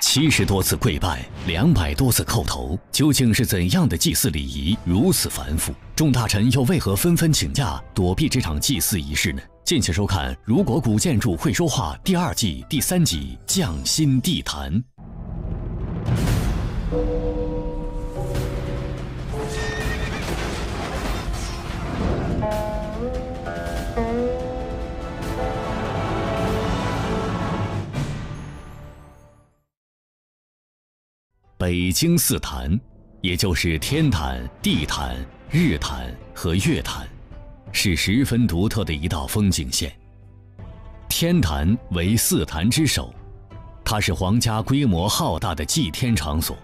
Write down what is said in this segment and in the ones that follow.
七十多次跪拜，两百多次叩头，究竟是怎样的祭祀礼仪如此繁复？众大臣又为何纷纷请假躲避这场祭祀仪式呢？敬请收看《如果古建筑会说话》第二季第三集《匠心地坛》。北京四坛，也就是天坛、地坛、日坛和月坛，是十分独特的一道风景线。天坛为四坛之首，它是皇家规模浩大的祭天场所。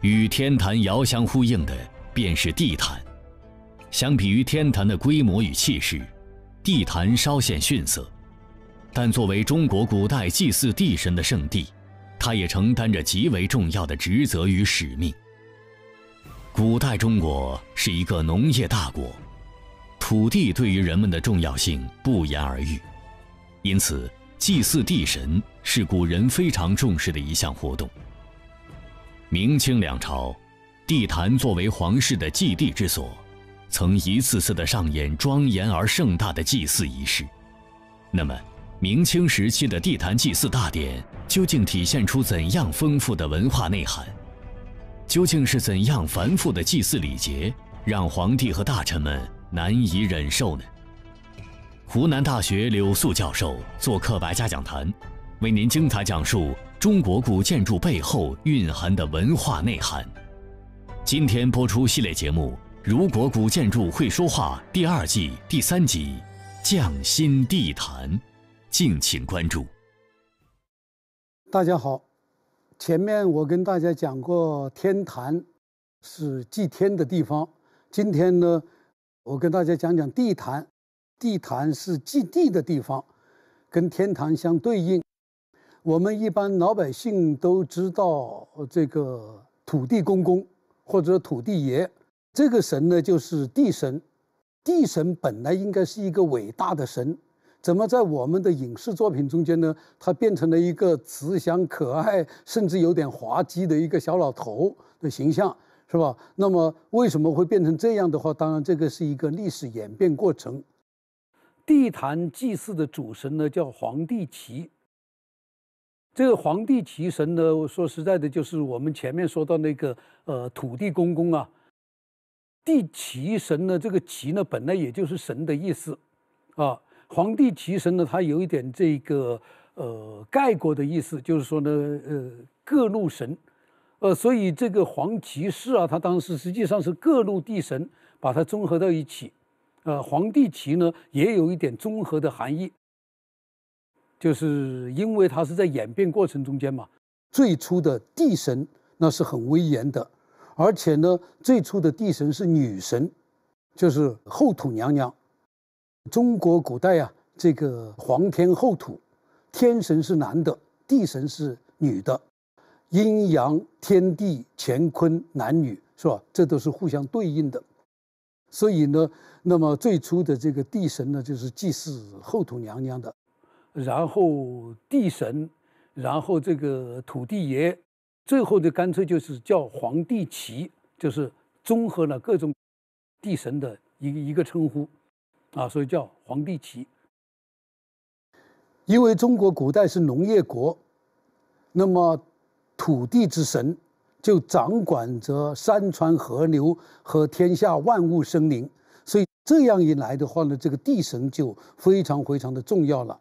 与天坛遥相呼应的便是地坛，相比于天坛的规模与气势，地坛稍显逊色，但作为中国古代祭祀地神的圣地。他也承担着极为重要的职责与使命。古代中国是一个农业大国，土地对于人们的重要性不言而喻，因此祭祀地神是古人非常重视的一项活动。明清两朝，地坛作为皇室的祭地之所，曾一次次的上演庄严而盛大的祭祀仪式。那么，明清时期的地坛祭祀大典究竟体现出怎样丰富的文化内涵？究竟是怎样繁复的祭祀礼节让皇帝和大臣们难以忍受呢？湖南大学柳肃教授做客百家讲坛，为您精彩讲述中国古建筑背后蕴含的文化内涵。今天播出系列节目《如果古建筑会说话》第二季第三集《匠心地坛》。敬请关注。大家好，前面我跟大家讲过天坛是祭天的地方，今天呢，我跟大家讲讲地坛，地坛是祭地的地方，跟天坛相对应。我们一般老百姓都知道这个土地公公或者土地爷，这个神呢就是地神，地神本来应该是一个伟大的神。怎么在我们的影视作品中间呢？他变成了一个慈祥、可爱，甚至有点滑稽的一个小老头的形象，是吧？那么为什么会变成这样的话？当然，这个是一个历史演变过程。地坛祭祀的主神呢，叫黄帝岐。这个黄帝岐神呢，说实在的，就是我们前面说到那个呃土地公公啊。地岐神呢，这个岐呢，本来也就是神的意思，啊。皇帝其神呢，他有一点这个呃概括的意思，就是说呢，呃，各路神，呃，所以这个黄岐氏啊，他当时实际上是各路地神把它综合到一起，呃，皇帝祈呢也有一点综合的含义，就是因为它是在演变过程中间嘛，最初的地神那是很威严的，而且呢，最初的地神是女神，就是后土娘娘。中国古代呀，这个皇天后土，天神是男的，地神是女的，阴阳天地乾坤男女是吧？这都是互相对应的。所以呢，那么最初的这个地神呢，就是祭祀后土娘娘的，然后地神，然后这个土地爷，最后的干脆就是叫皇帝旗，就是综合了各种地神的一个一个称呼。啊，所以叫黄帝旗。因为中国古代是农业国，那么土地之神就掌管着山川河流和天下万物生灵，所以这样一来的话呢，这个地神就非常非常的重要了。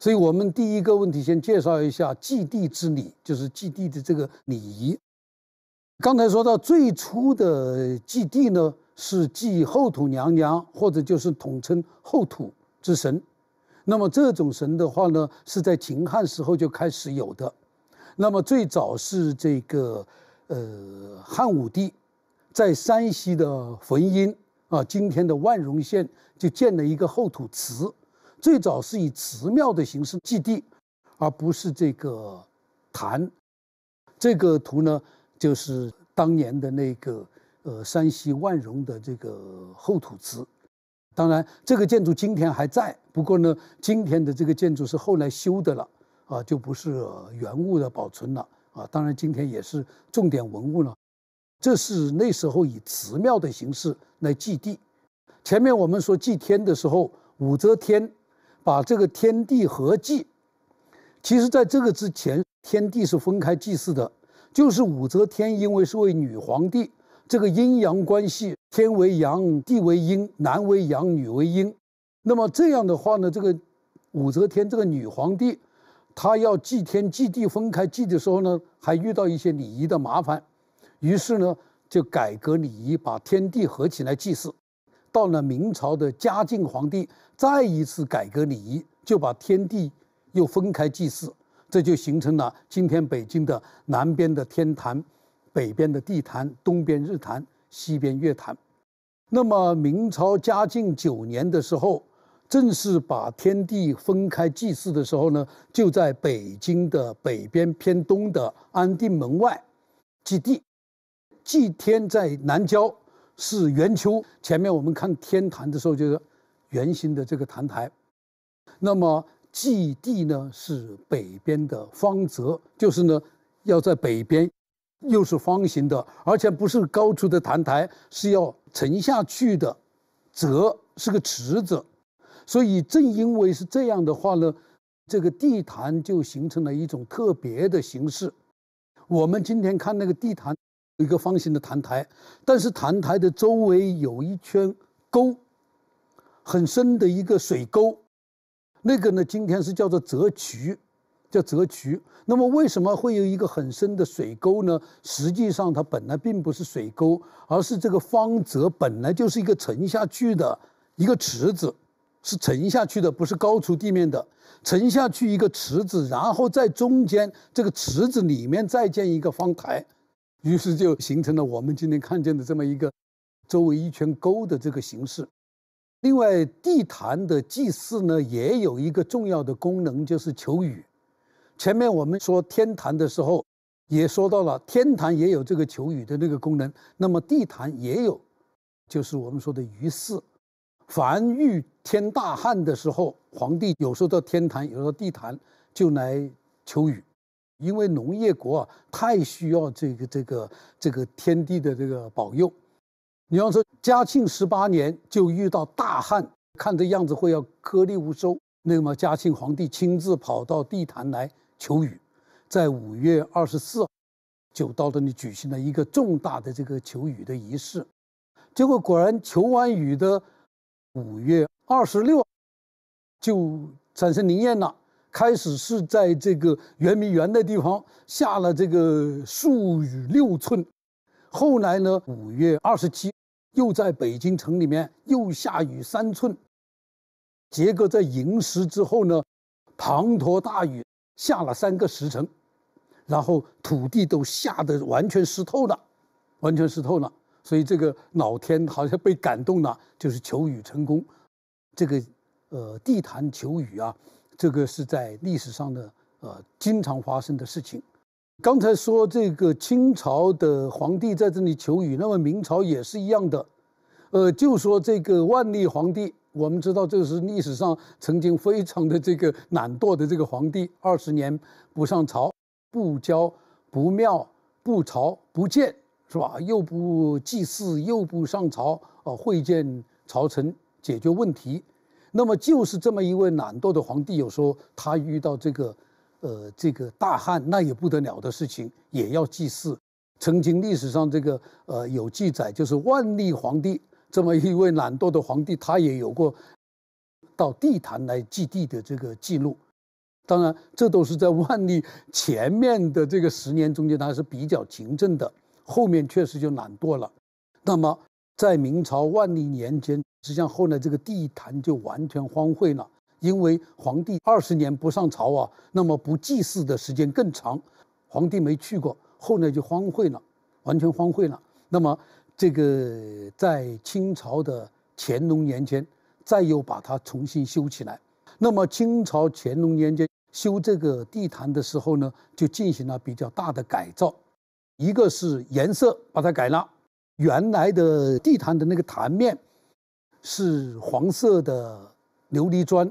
所以我们第一个问题先介绍一下祭地之礼，就是祭地的这个礼仪。刚才说到最初的祭地呢。是祭后土娘娘，或者就是统称后土之神。那么这种神的话呢，是在秦汉时候就开始有的。那么最早是这个，呃，汉武帝在山西的汾阴啊，今天的万荣县就建了一个后土祠。最早是以祠庙的形式祭地，而不是这个坛。这个图呢，就是当年的那个。呃，山西万荣的这个后土祠，当然这个建筑今天还在，不过呢，今天的这个建筑是后来修的了，啊，就不是原物的保存了，啊，当然今天也是重点文物了。这是那时候以祠庙的形式来祭地。前面我们说祭天的时候，武则天把这个天地合祭，其实在这个之前，天地是分开祭祀的，就是武则天因为是位女皇帝。这个阴阳关系，天为阳，地为阴，男为阳，女为阴。那么这样的话呢，这个武则天这个女皇帝，她要祭天祭地分开祭的时候呢，还遇到一些礼仪的麻烦。于是呢，就改革礼仪，把天地合起来祭祀。到了明朝的嘉靖皇帝，再一次改革礼仪，就把天地又分开祭祀，这就形成了今天北京的南边的天坛。北边的地坛，东边日坛，西边月坛。那么，明朝嘉靖九年的时候，正式把天地分开祭祀的时候呢，就在北京的北边偏东的安定门外祭地，祭天在南郊，是圆丘。前面我们看天坛的时候，就是圆形的这个坛台。那么祭地呢，是北边的方泽，就是呢要在北边。又是方形的，而且不是高出的坛台，是要沉下去的，折是个池子，所以正因为是这样的话呢，这个地坛就形成了一种特别的形式。我们今天看那个地坛，有一个方形的坛台，但是坛台的周围有一圈沟，很深的一个水沟，那个呢，今天是叫做泽渠。叫泽渠，那么为什么会有一个很深的水沟呢？实际上它本来并不是水沟，而是这个方泽本来就是一个沉下去的一个池子，是沉下去的，不是高出地面的。沉下去一个池子，然后在中间这个池子里面再建一个方台，于是就形成了我们今天看见的这么一个周围一圈沟的这个形式。另外，地坛的祭祀呢，也有一个重要的功能，就是求雨。前面我们说天坛的时候，也说到了天坛也有这个求雨的那个功能。那么地坛也有，就是我们说的鱼祀。凡遇天大旱的时候，皇帝有时候到天坛，有时候地坛就来求雨，因为农业国啊太需要这个这个这个天地的这个保佑。你要说嘉庆十八年就遇到大旱，看这样子会要颗粒无收，那么嘉庆皇帝亲自跑到地坛来。求雨，在五月二十四就到这里举行了一个重大的这个求雨的仪式，结果果然求完雨的五月二十六就产生灵验了。开始是在这个圆明园的地方下了这个数雨六寸，后来呢，五月二十七又在北京城里面又下雨三寸，结果在寅时之后呢，滂沱大雨。下了三个时辰，然后土地都下的完全湿透了，完全湿透了。所以这个老天好像被感动了，就是求雨成功。这个，呃，地坛求雨啊，这个是在历史上的呃经常发生的事情。刚才说这个清朝的皇帝在这里求雨，那么明朝也是一样的，呃，就说这个万历皇帝。我们知道，这是历史上曾经非常的这个懒惰的这个皇帝，二十年不上朝，不交不庙，不朝不见，是吧？又不祭祀，又不上朝，呃，会见朝臣解决问题。那么就是这么一位懒惰的皇帝，有时候他遇到这个，呃，这个大旱，那也不得了的事情，也要祭祀。曾经历史上这个，呃，有记载，就是万历皇帝。这么一位懒惰的皇帝，他也有过到地坛来祭地的这个记录。当然，这都是在万历前面的这个十年中间，他是比较勤政的。后面确实就懒惰了。那么，在明朝万历年间，实际上后来这个地坛就完全荒废了，因为皇帝二十年不上朝啊，那么不祭祀的时间更长，皇帝没去过，后来就荒废了，完全荒废了。那么。这个在清朝的乾隆年间，再又把它重新修起来。那么清朝乾隆年间修这个地坛的时候呢，就进行了比较大的改造，一个是颜色把它改了，原来的地坛的那个坛面是黄色的琉璃砖，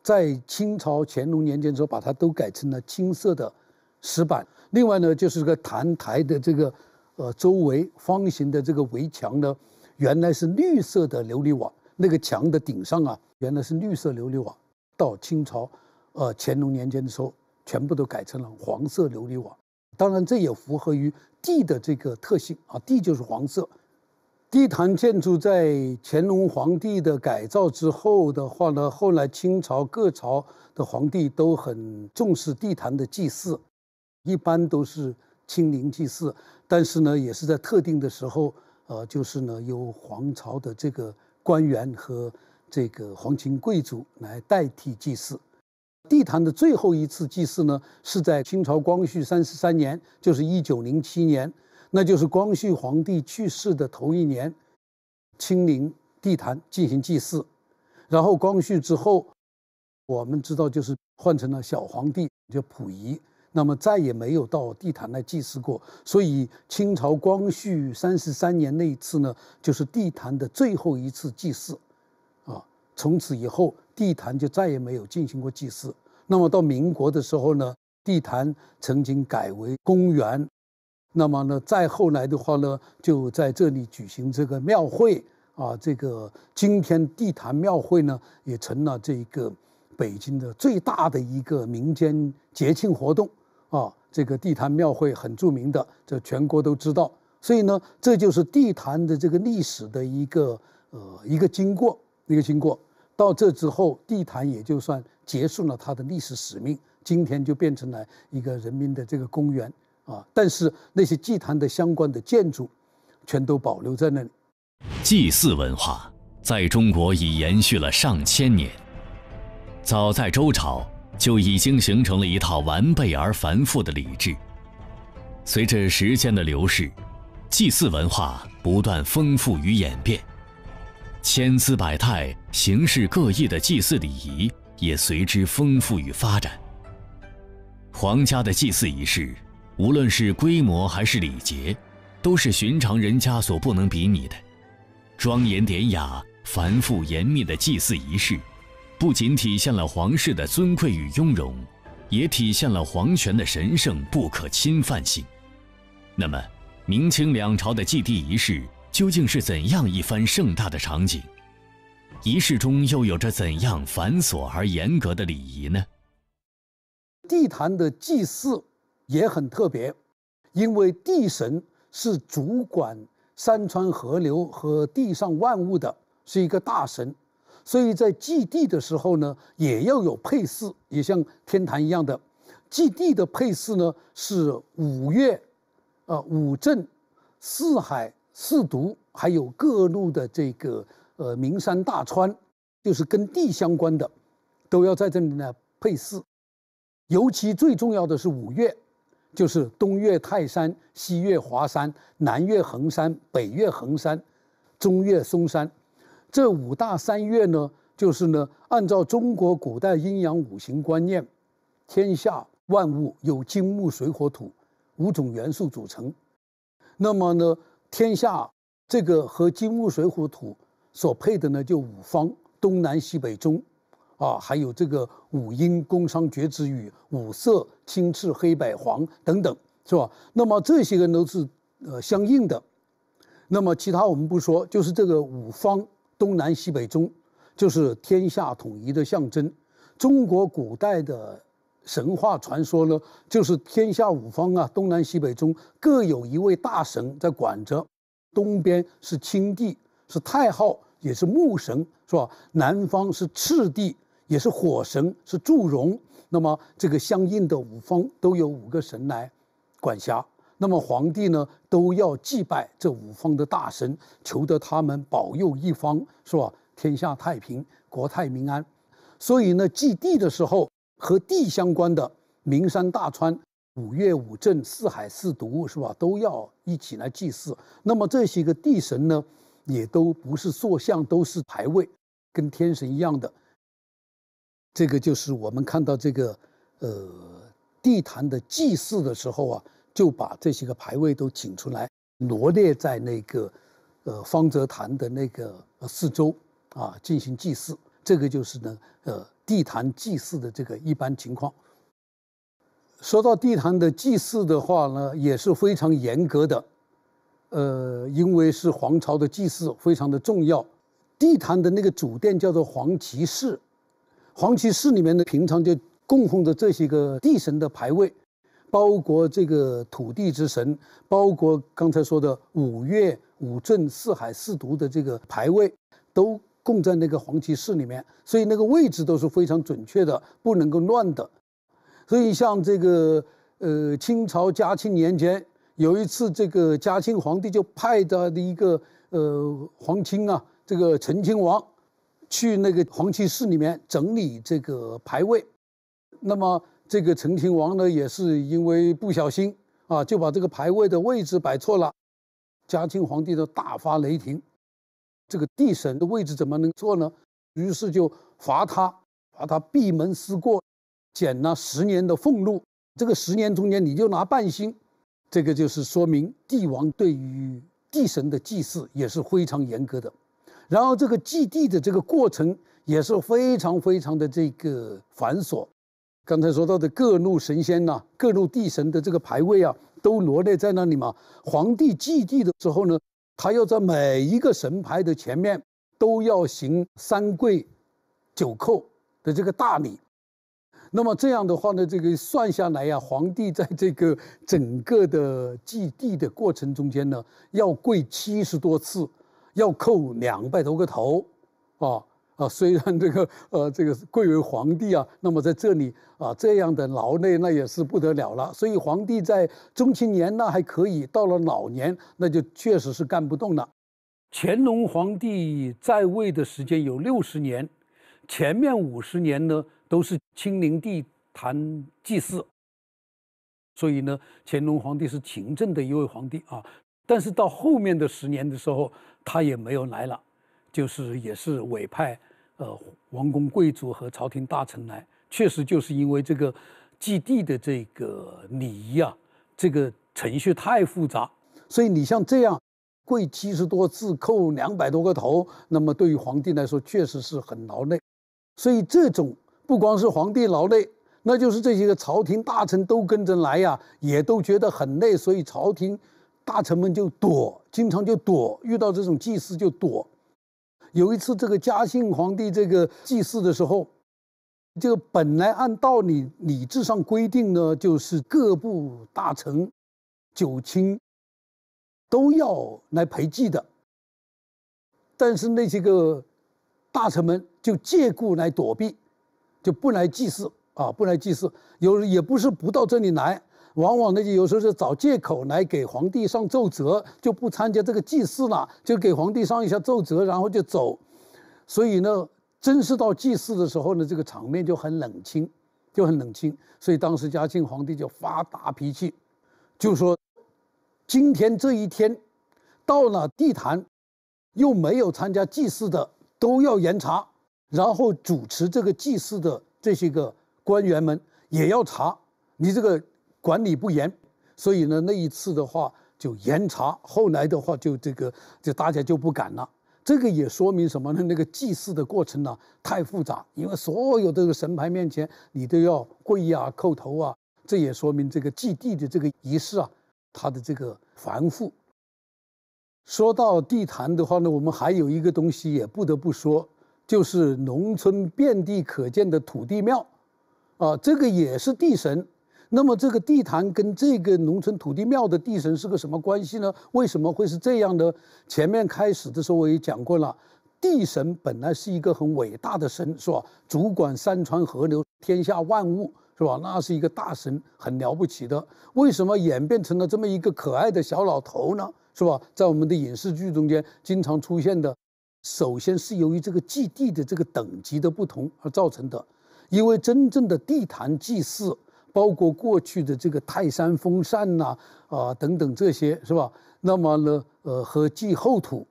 在清朝乾隆年间的时候把它都改成了青色的石板。另外呢，就是这个坛台的这个。呃，周围方形的这个围墙呢，原来是绿色的琉璃瓦，那个墙的顶上啊，原来是绿色琉璃瓦。到清朝，呃，乾隆年间的时候，全部都改成了黄色琉璃瓦。当然，这也符合于地的这个特性啊，地就是黄色。地坛建筑在乾隆皇帝的改造之后的话呢，后来清朝各朝的皇帝都很重视地坛的祭祀，一般都是清明祭祀。但是呢，也是在特定的时候，呃，就是呢，由皇朝的这个官员和这个皇亲贵族来代替祭祀。地坛的最后一次祭祀呢，是在清朝光绪三十三年，就是一九零七年，那就是光绪皇帝去世的头一年，亲临地坛进行祭祀。然后光绪之后，我们知道就是换成了小皇帝，叫溥仪。那么再也没有到地坛来祭祀过，所以清朝光绪三十三年那一次呢，就是地坛的最后一次祭祀，啊，从此以后地坛就再也没有进行过祭祀。那么到民国的时候呢，地坛曾经改为公园，那么呢，再后来的话呢，就在这里举行这个庙会，啊，这个今天地坛庙会呢，也成了这个北京的最大的一个民间节庆活动。啊，这个地坛庙会很著名的，这全国都知道。所以呢，这就是地坛的这个历史的一个呃一个经过，一个经过。到这之后，地坛也就算结束了它的历史使命。今天就变成了一个人民的这个公园啊，但是那些祭坛的相关的建筑，全都保留在那里。祭祀文化在中国已延续了上千年，早在周朝。就已经形成了一套完备而繁复的礼制。随着时间的流逝，祭祀文化不断丰富与演变，千姿百态、形式各异的祭祀礼仪也随之丰富与发展。皇家的祭祀仪式，无论是规模还是礼节，都是寻常人家所不能比拟的。庄严典雅、繁复严密的祭祀仪式。不仅体现了皇室的尊贵与雍容，也体现了皇权的神圣不可侵犯性。那么，明清两朝的祭地仪式究竟是怎样一番盛大的场景？仪式中又有着怎样繁琐而严格的礼仪呢？地坛的祭祀也很特别，因为地神是主管山川河流和地上万物的，是一个大神。所以在祭地的时候呢，也要有配饰，也像天坛一样的。祭地的配饰呢是五岳，呃五镇、四海、四渎，还有各路的这个呃名山大川，就是跟地相关的，都要在这里呢配饰。尤其最重要的是五岳，就是东岳泰山、西岳华山、南岳衡山、北岳恒山、中岳嵩山。这五大三月呢，就是呢，按照中国古代阴阳五行观念，天下万物有金木水火土五种元素组成。那么呢，天下这个和金木水火土所配的呢，就五方东南西北中，啊，还有这个五音宫商角徵羽、五色青赤黑白黄等等，是吧？那么这些个都是呃相应的。那么其他我们不说，就是这个五方。东南西北中，就是天下统一的象征。中国古代的神话传说呢，就是天下五方啊，东南西北中各有一位大神在管着。东边是青帝，是太昊，也是木神，是吧？南方是赤帝，也是火神，是祝融。那么这个相应的五方都有五个神来管辖。那么皇帝呢，都要祭拜这五方的大神，求得他们保佑一方，是吧？天下太平，国泰民安。所以呢，祭地的时候，和地相关的名山大川、五岳五镇、四海四渎，是吧？都要一起来祭祀。那么这些个地神呢，也都不是塑像，都是牌位，跟天神一样的。这个就是我们看到这个，呃，地坛的祭祀的时候啊。就把这些个牌位都请出来，罗列在那个，呃，方泽坛的那个四周啊，进行祭祀。这个就是呢，呃，地坛祭祀的这个一般情况。说到地坛的祭祀的话呢，也是非常严格的，呃，因为是皇朝的祭祀，非常的重要。地坛的那个主殿叫做黄旗寺，黄旗寺里面呢，平常就供奉着这些个地神的牌位。包括这个土地之神，包括刚才说的五岳、五镇、四海、四渎的这个牌位，都供在那个黄旗室里面，所以那个位置都是非常准确的，不能够乱的。所以像这个呃，清朝嘉庆年间有一次，这个嘉庆皇帝就派他的一个呃皇亲啊，这个成亲王，去那个黄旗室里面整理这个牌位，那么。这个成亲王呢，也是因为不小心啊，就把这个牌位的位置摆错了。嘉庆皇帝都大发雷霆，这个帝神的位置怎么能错呢？于是就罚他，罚他闭门思过，减了十年的俸禄。这个十年中间，你就拿半薪。这个就是说明帝王对于帝神的祭祀也是非常严格的。然后，这个祭地的这个过程也是非常非常的这个繁琐。刚才说到的各路神仙呐，各路地神的这个牌位啊，都罗列在那里嘛。皇帝祭地的时候呢，他要在每一个神牌的前面都要行三跪九叩的这个大礼。那么这样的话呢，这个算下来呀，皇帝在这个整个的祭地的过程中间呢，要跪七十多次，要叩两百多个头啊。啊，虽然这个呃，这个贵为皇帝啊，那么在这里啊，这样的劳累那也是不得了了。所以皇帝在中青年那还可以，到了老年那就确实是干不动了。乾隆皇帝在位的时间有六十年，前面五十年呢都是清陵帝坛祭祀，所以呢，乾隆皇帝是勤政的一位皇帝啊。但是到后面的十年的时候，他也没有来了，就是也是委派。呃，王公贵族和朝廷大臣来，确实就是因为这个祭地的这个礼仪啊，这个程序太复杂，所以你像这样跪七十多次，叩两百多个头，那么对于皇帝来说确实是很劳累。所以这种不光是皇帝劳累，那就是这些个朝廷大臣都跟着来呀，也都觉得很累，所以朝廷大臣们就躲，经常就躲，遇到这种祭祀就躲。有一次，这个嘉庆皇帝这个祭祀的时候，就本来按道理礼制上规定呢，就是各部大臣、九卿都要来陪祭的。但是那些个大臣们就借故来躲避，就不来祭祀啊，不来祭祀。有也不是不到这里来。往往呢就有时候是找借口来给皇帝上奏折，就不参加这个祭祀了，就给皇帝上一下奏折，然后就走。所以呢，真是到祭祀的时候呢，这个场面就很冷清，就很冷清。所以当时嘉庆皇帝就发大脾气，就说：“今天这一天到了地坛，又没有参加祭祀的都要严查，然后主持这个祭祀的这些个官员们也要查你这个。”管理不严，所以呢，那一次的话就严查，后来的话就这个就大家就不敢了。这个也说明什么呢？那个祭祀的过程呢太复杂，因为所有的这个神牌面前你都要跪呀、叩头啊。这也说明这个祭地的这个仪式啊，它的这个繁复。说到地坛的话呢，我们还有一个东西也不得不说，就是农村遍地可见的土地庙，啊，这个也是地神。那么，这个地坛跟这个农村土地庙的地神是个什么关系呢？为什么会是这样的？前面开始的时候我也讲过了，地神本来是一个很伟大的神，是吧？主管山川河流，天下万物，是吧？那是一个大神，很了不起的。为什么演变成了这么一个可爱的小老头呢？是吧？在我们的影视剧中间经常出现的，首先是由于这个祭地的这个等级的不同而造成的，因为真正的地坛祭祀。包括过去的这个泰山封禅呐，啊等等这些是吧？那么呢，呃，和祭后土，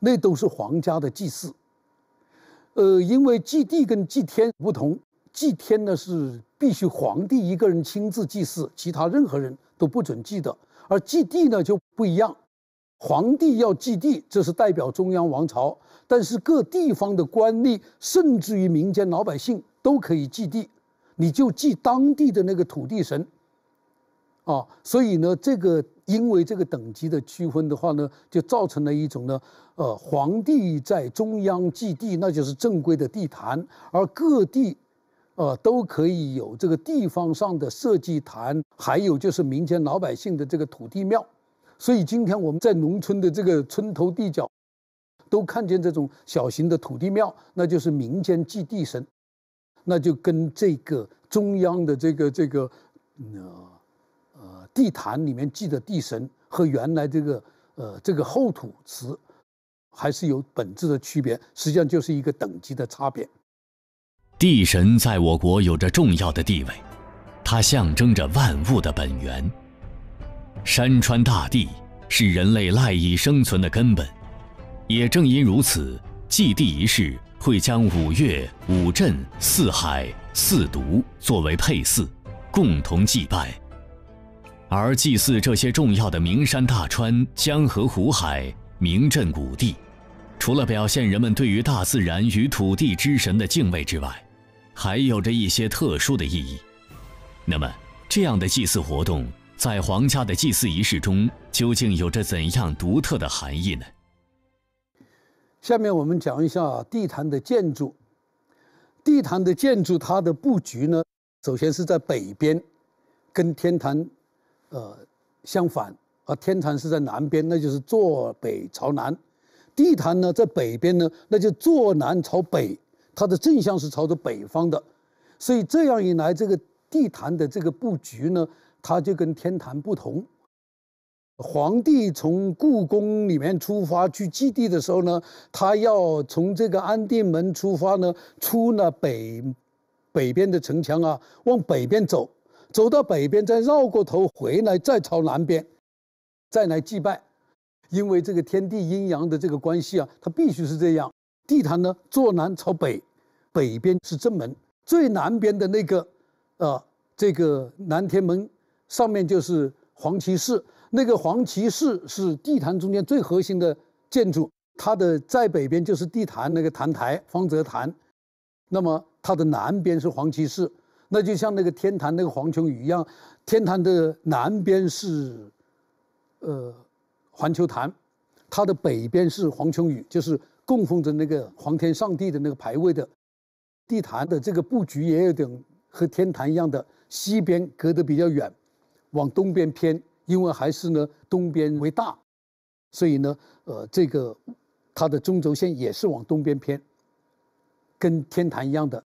那都是皇家的祭祀。呃，因为祭地跟祭天不同，祭天呢是必须皇帝一个人亲自祭祀，其他任何人都不准祭的。而祭地呢就不一样，皇帝要祭地，这是代表中央王朝，但是各地方的官吏，甚至于民间老百姓都可以祭地。你就祭当地的那个土地神。啊，所以呢，这个因为这个等级的区分的话呢，就造成了一种呢，呃，皇帝在中央祭地，那就是正规的地坛，而各地，呃，都可以有这个地方上的社稷坛，还有就是民间老百姓的这个土地庙。所以今天我们在农村的这个村头地角，都看见这种小型的土地庙，那就是民间祭地神。那就跟这个中央的这个这个，呃，呃，地坛里面祭的地神和原来这个呃这个后土瓷还是有本质的区别，实际上就是一个等级的差别。地神在我国有着重要的地位，它象征着万物的本源。山川大地是人类赖以生存的根本，也正因如此，祭地仪式。会将五岳、五镇、四海、四渎作为配祀，共同祭拜。而祭祀这些重要的名山大川、江河湖海、名镇古地，除了表现人们对于大自然与土地之神的敬畏之外，还有着一些特殊的意义。那么，这样的祭祀活动在皇家的祭祀仪式中，究竟有着怎样独特的含义呢？下面我们讲一下地坛的建筑。地坛的建筑，它的布局呢，首先是在北边，跟天坛，呃，相反。啊，天坛是在南边，那就是坐北朝南；地坛呢，在北边呢，那就坐南朝北。它的正向是朝着北方的，所以这样一来，这个地坛的这个布局呢，它就跟天坛不同。皇帝从故宫里面出发去祭地的时候呢，他要从这个安定门出发呢，出了北北边的城墙啊，往北边走，走到北边再绕过头回来，再朝南边，再来祭拜。因为这个天地阴阳的这个关系啊，它必须是这样。地坛呢，坐南朝北，北边是正门，最南边的那个，呃，这个南天门上面就是黄旗寺。那个黄旗寺是地坛中间最核心的建筑，它的在北边就是地坛那个坛台方泽坛，那么它的南边是黄旗寺，那就像那个天坛那个黄琼宇一样，天坛的南边是，呃，环球坛，它的北边是黄琼宇，就是供奉着那个皇天上帝的那个牌位的。地坛的这个布局也有点和天坛一样的，西边隔得比较远，往东边偏。因为还是呢，东边为大，所以呢，呃，这个它的中轴线也是往东边偏，跟天坛一样的。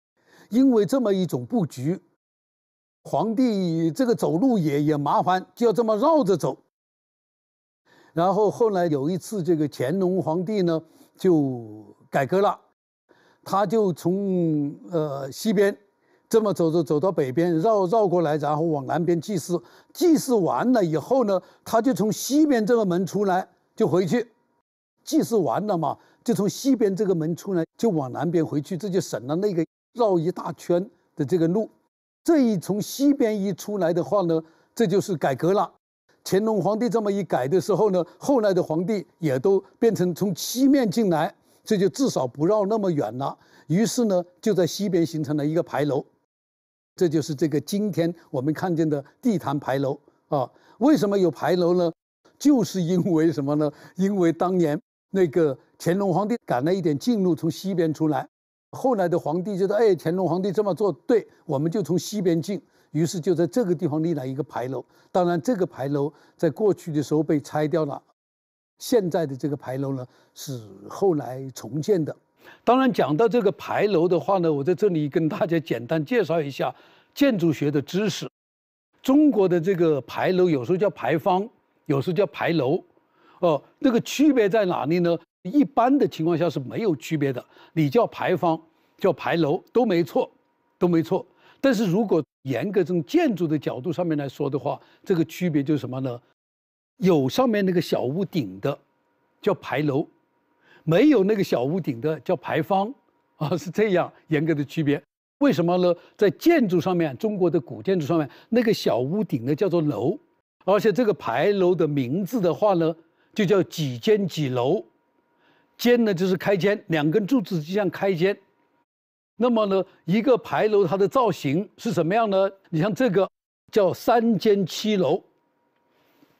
因为这么一种布局，皇帝这个走路也也麻烦，就要这么绕着走。然后后来有一次，这个乾隆皇帝呢就改革了，他就从呃西边。这么走走走到北边绕绕过来，然后往南边祭祀，祭祀完了以后呢，他就从西边这个门出来就回去，祭祀完了嘛，就从西边这个门出来就往南边回去，这就省了那个绕一大圈的这个路。这一从西边一出来的话呢，这就是改革了。乾隆皇帝这么一改的时候呢，后来的皇帝也都变成从西面进来，这就至少不绕那么远了。于是呢，就在西边形成了一个牌楼。这就是这个今天我们看见的地坛牌楼啊？为什么有牌楼呢？就是因为什么呢？因为当年那个乾隆皇帝赶了一点近路，从西边出来。后来的皇帝觉得，哎，乾隆皇帝这么做对，我们就从西边进。于是就在这个地方立了一个牌楼。当然，这个牌楼在过去的时候被拆掉了，现在的这个牌楼呢是后来重建的。当然，讲到这个牌楼的话呢，我在这里跟大家简单介绍一下建筑学的知识。中国的这个牌楼有时候叫牌坊，有时候叫牌楼，哦，那个区别在哪里呢？一般的情况下是没有区别的，你叫牌坊、叫牌楼都没错，都没错。但是如果严格从建筑的角度上面来说的话，这个区别就是什么呢？有上面那个小屋顶的叫牌楼。没有那个小屋顶的叫牌坊，啊，是这样严格的区别。为什么呢？在建筑上面，中国的古建筑上面，那个小屋顶呢叫做楼，而且这个牌楼的名字的话呢，就叫几间几楼。间呢就是开间，两根柱子就像开间。那么呢，一个牌楼它的造型是什么样呢？你像这个叫三间七楼，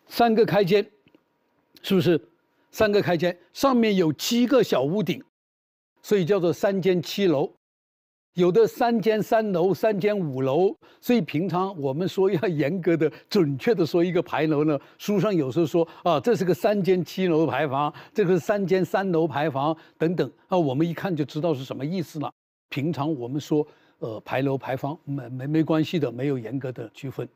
三个开间，是不是？三个开间，上面有七个小屋顶，所以叫做三间七楼。有的三间三楼，三间五楼。所以平常我们说要严格的、准确的说一个牌楼呢，书上有时候说啊，这是个三间七楼牌坊，这个是三间三楼牌坊等等。啊，我们一看就知道是什么意思了。平常我们说，呃，牌楼、牌坊没没没关系的，没有严格的区分。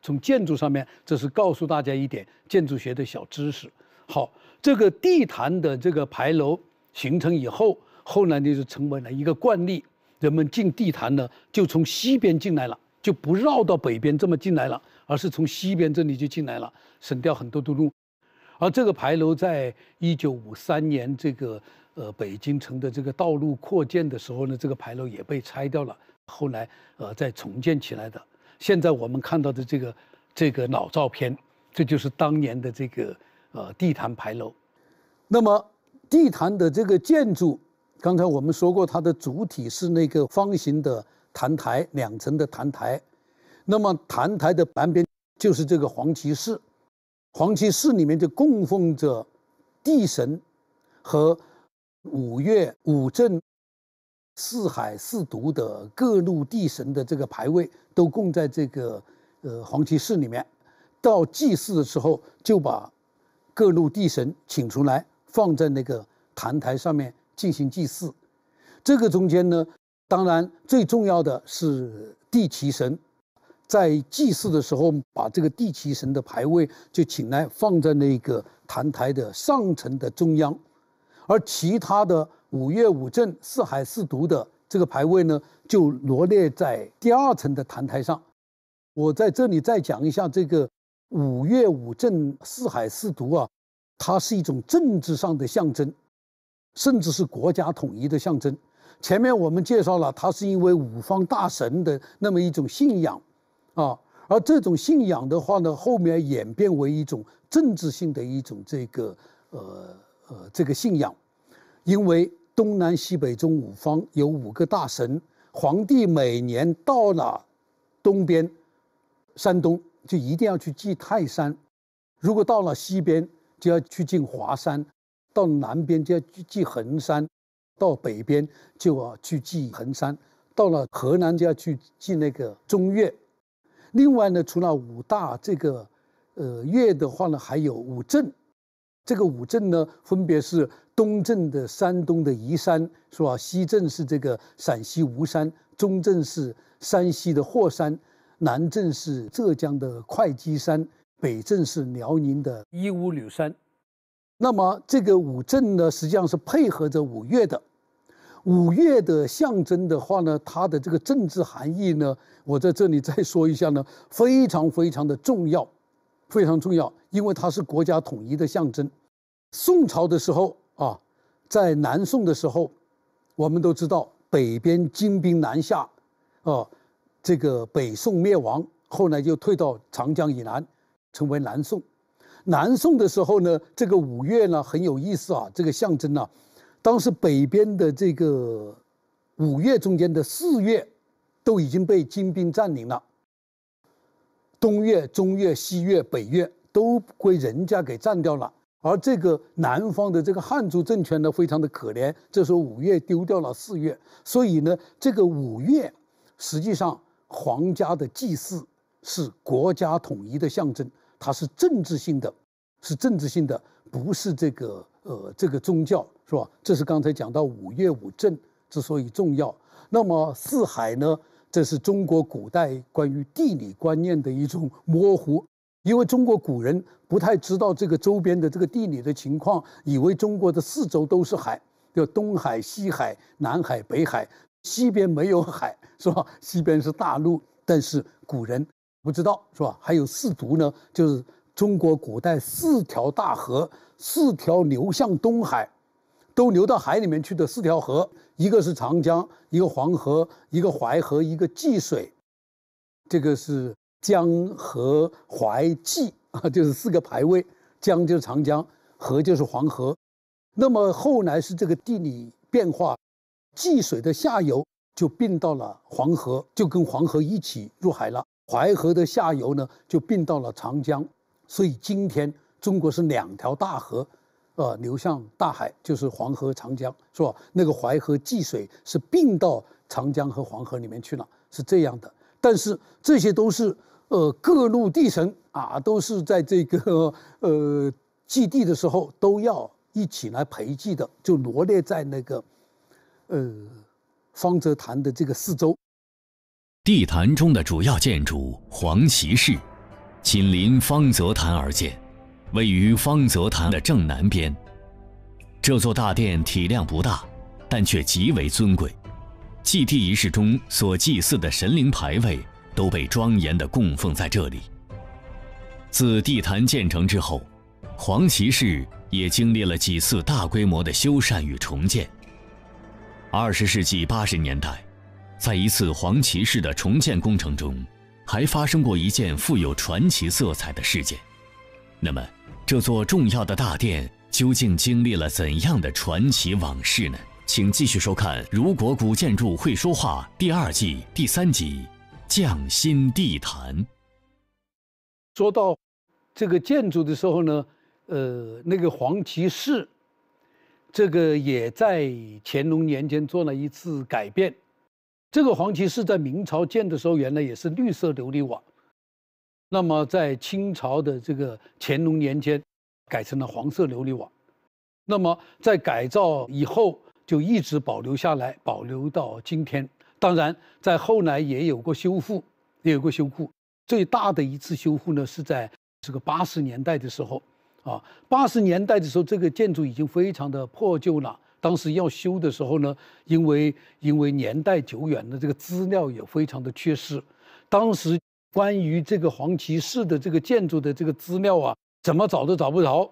从建筑上面，这是告诉大家一点建筑学的小知识。好，这个地坛的这个牌楼形成以后，后来呢就成为了一个惯例，人们进地坛呢，就从西边进来了，就不绕到北边这么进来了，而是从西边这里就进来了，省掉很多的路。而这个牌楼在一九五三年这个呃北京城的这个道路扩建的时候呢，这个牌楼也被拆掉了，后来呃再重建起来的。现在我们看到的这个这个老照片，这就是当年的这个。呃，地坛牌楼。那么，地坛的这个建筑，刚才我们说过，它的主体是那个方形的坛台，两层的坛台。那么，坛台的旁边就是这个黄旗寺，黄旗寺里面就供奉着地神和五岳五镇、四海四渎的各路地神的这个牌位，都供在这个呃黄旗寺里面。到祭祀的时候，就把各路地神请出来，放在那个坛台上面进行祭祀。这个中间呢，当然最重要的是地祇神，在祭祀的时候，把这个地祇神的牌位就请来放在那个坛台的上层的中央，而其他的五岳五镇、四海四渎的这个牌位呢，就罗列在第二层的坛台上。我在这里再讲一下这个。五岳五镇四海四毒啊，它是一种政治上的象征，甚至是国家统一的象征。前面我们介绍了，它是因为五方大神的那么一种信仰，啊，而这种信仰的话呢，后面演变为一种政治性的一种这个呃呃这个信仰，因为东南西北中五方有五个大神，皇帝每年到了东边，山东。就一定要去祭泰山，如果到了西边就要去进华山，到南边就要去祭衡山，到北边就要去祭衡山，到了河南就要去祭那个中岳。另外呢，除了五大这个，呃，岳的话呢，还有五镇，这个五镇呢，分别是东镇的山东的沂山，是吧？西镇是这个陕西吴山，中镇是山西的霍山。南镇是浙江的会稽山，北镇是辽宁的义乌柳山。那么这个五镇呢，实际上是配合着五岳的。五岳的象征的话呢，它的这个政治含义呢，我在这里再说一下呢，非常非常的重要，非常重要，因为它是国家统一的象征。宋朝的时候啊，在南宋的时候，我们都知道北边金兵南下，啊。这个北宋灭亡，后来就退到长江以南，成为南宋。南宋的时候呢，这个五岳呢很有意思啊。这个象征呢，当时北边的这个五岳中间的四岳，都已经被金兵占领了。东岳、中岳、西岳、北岳都归人家给占掉了。而这个南方的这个汉族政权呢，非常的可怜。这时候五岳丢掉了四岳，所以呢，这个五岳实际上。皇家的祭祀是国家统一的象征，它是政治性的，是政治性的，不是这个呃这个宗教，是吧？这是刚才讲到五岳五镇之所以重要。那么四海呢？这是中国古代关于地理观念的一种模糊，因为中国古人不太知道这个周边的这个地理的情况，以为中国的四周都是海，叫东海、西海、南海、北海。西边没有海，是吧？西边是大陆，但是古人不知道，是吧？还有四渎呢，就是中国古代四条大河，四条流向东海，都流到海里面去的四条河，一个是长江，一个黄河，一个淮河，一个济水。这个是江河淮济啊，就是四个排位，江就是长江，河就是黄河。那么后来是这个地理变化。济水的下游就并到了黄河，就跟黄河一起入海了。淮河的下游呢，就并到了长江，所以今天中国是两条大河，呃，流向大海就是黄河、长江，是吧？那个淮河、济水是并到长江和黄河里面去了，是这样的。但是这些都是，呃，各路地神啊，都是在这个呃祭地的时候都要一起来培祭的，就罗列在那个。呃，方泽坛的这个四周，地坛中的主要建筑黄祈室，紧邻方泽坛而建，位于方泽坛的正南边。这座大殿体量不大，但却极为尊贵。祭地仪式中所祭祀的神灵牌位，都被庄严地供奉在这里。自地坛建成之后，黄旗室也经历了几次大规模的修缮与重建。二十世纪八十年代，在一次黄旗市的重建工程中，还发生过一件富有传奇色彩的事件。那么，这座重要的大殿究竟经历了怎样的传奇往事呢？请继续收看《如果古建筑会说话》第二季第三集《匠心地坛。说到这个建筑的时候呢，呃，那个黄旗市。这个也在乾隆年间做了一次改变，这个黄旗寺在明朝建的时候，原来也是绿色琉璃瓦，那么在清朝的这个乾隆年间改成了黄色琉璃瓦，那么在改造以后就一直保留下来，保留到今天。当然，在后来也有过修复，也有过修复。最大的一次修复呢是在这个八十年代的时候。啊，八十年代的时候，这个建筑已经非常的破旧了。当时要修的时候呢，因为因为年代久远的这个资料也非常的缺失，当时关于这个黄旗市的这个建筑的这个资料啊，怎么找都找不着，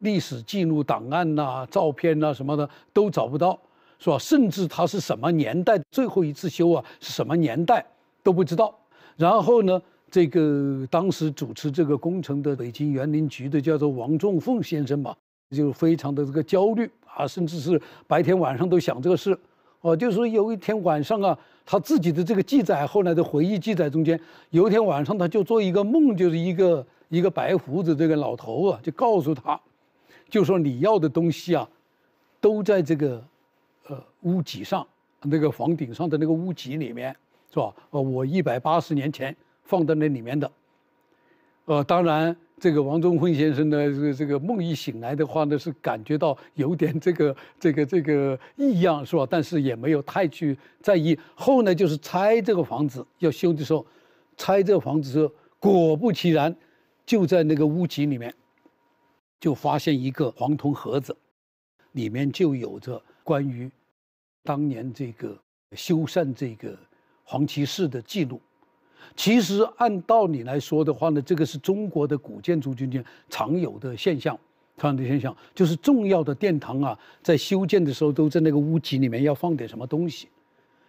历史记录档案呐、照片呐什么的都找不到，是吧？甚至它是什么年代最后一次修啊，是什么年代都不知道。然后呢？这个当时主持这个工程的北京园林局的叫做王仲凤先生吧，就非常的这个焦虑啊，甚至是白天晚上都想这个事。哦，就是说有一天晚上啊，他自己的这个记载后来的回忆记载中间，有一天晚上他就做一个梦，就是一个一个白胡子这个老头啊，就告诉他，就说你要的东西啊，都在这个呃屋脊上，那个房顶上的那个屋脊里面，是吧？呃，我一百八十年前。放在那里面的，呃，当然，这个王宗坤先生呢，这这个梦一醒来的话呢，是感觉到有点这个这个这个异样，是吧？但是也没有太去在意。后呢，就是拆这个房子要修的时候，拆这房子时候，果不其然，就在那个屋脊里面，就发现一个黄铜盒子，里面就有着关于当年这个修缮这个黄旗寺的记录。其实按道理来说的话呢，这个是中国的古建筑中间常有的现象，常有的现象就是重要的殿堂啊，在修建的时候都在那个屋脊里面要放点什么东西，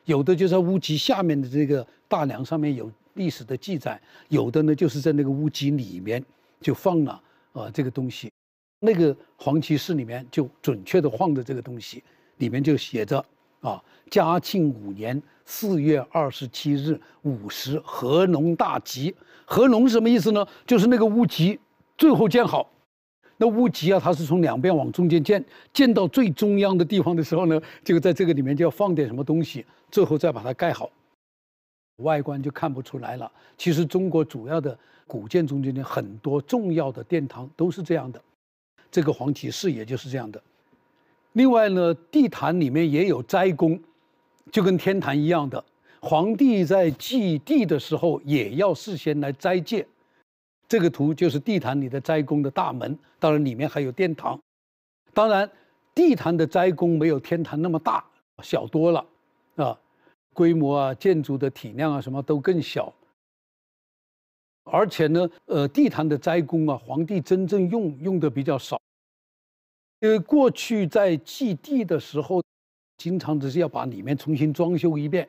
有的就在屋脊下面的这个大梁上面有历史的记载，有的呢就是在那个屋脊里面就放了啊这个东西，那个黄旗寺里面就准确的放着这个东西，里面就写着啊嘉庆五年。四月二十七日午时合龙大吉，合龙什么意思呢？就是那个屋脊最后建好。那屋脊啊，它是从两边往中间建，建到最中央的地方的时候呢，这个在这个里面就要放点什么东西，最后再把它盖好，外观就看不出来了。其实中国主要的古建中间的很多重要的殿堂都是这样的，这个黄启寺也就是这样的。另外呢，地坛里面也有斋宫。就跟天坛一样的，皇帝在祭地的时候也要事先来斋戒。这个图就是地坛里的斋宫的大门，当然里面还有殿堂。当然，地坛的斋宫没有天坛那么大小多了，啊，规模啊、建筑的体量啊，什么都更小。而且呢，呃，地坛的斋宫啊，皇帝真正用用的比较少，因为过去在祭地的时候。经常只是要把里面重新装修一遍，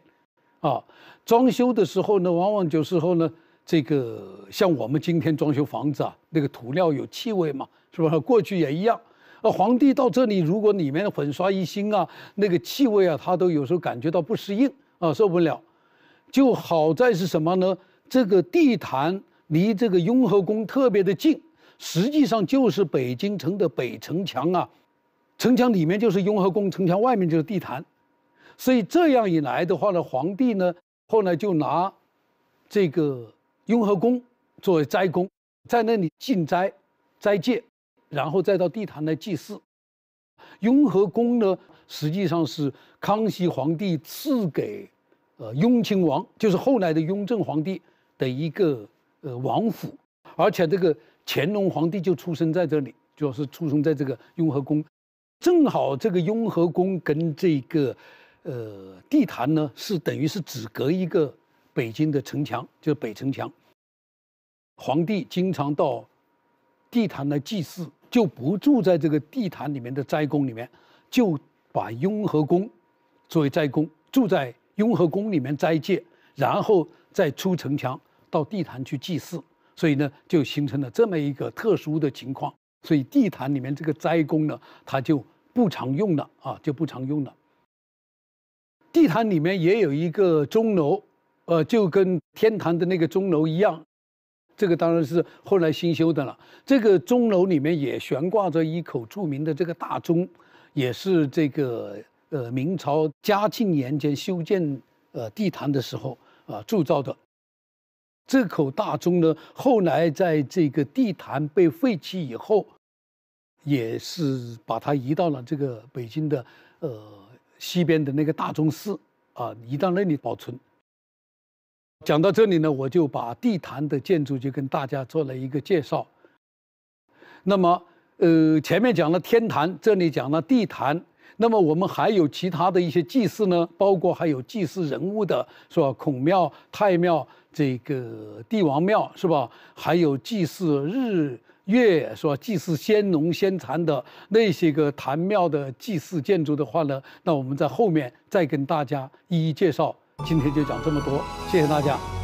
啊，装修的时候呢，往往有时候呢，这个像我们今天装修房子啊，那个涂料有气味嘛，是吧？过去也一样。皇帝到这里，如果里面的粉刷一新啊，那个气味啊，他都有时候感觉到不适应啊，受不了。就好在是什么呢？这个地坛离这个雍和宫特别的近，实际上就是北京城的北城墙啊。城墙里面就是雍和宫，城墙外面就是地坛，所以这样一来的话呢，皇帝呢后来就拿这个雍和宫作为斋宫，在那里进斋、斋戒，然后再到地坛来祭祀。雍和宫呢实际上是康熙皇帝赐给呃雍亲王，就是后来的雍正皇帝的一个呃王府，而且这个乾隆皇帝就出生在这里，主要是出生在这个雍和宫。正好这个雍和宫跟这个，呃，地坛呢是等于是只隔一个北京的城墙，就是北城墙。皇帝经常到地坛来祭祀，就不住在这个地坛里面的斋宫里面，就把雍和宫作为斋宫，住在雍和宫里面斋戒，然后再出城墙到地坛去祭祀。所以呢，就形成了这么一个特殊的情况。所以地坛里面这个斋宫呢，它就。不常用的啊，就不常用的。地坛里面也有一个钟楼，呃，就跟天坛的那个钟楼一样，这个当然是后来新修的了。这个钟楼里面也悬挂着一口著名的这个大钟，也是这个呃明朝嘉庆年间修建呃地坛的时候啊铸造的。这口大钟呢，后来在这个地坛被废弃以后。也是把它移到了这个北京的呃西边的那个大钟寺啊，移到那里保存。讲到这里呢，我就把地坛的建筑就跟大家做了一个介绍。那么，呃，前面讲了天坛，这里讲了地坛。那么我们还有其他的一些祭祀呢，包括还有祭祀人物的，是吧？孔庙、太庙、这个帝王庙，是吧？还有祭祀日。越说祭祀先农先蚕的那些个坛庙的祭祀建筑的话呢，那我们在后面再跟大家一一介绍。今天就讲这么多，谢谢大家。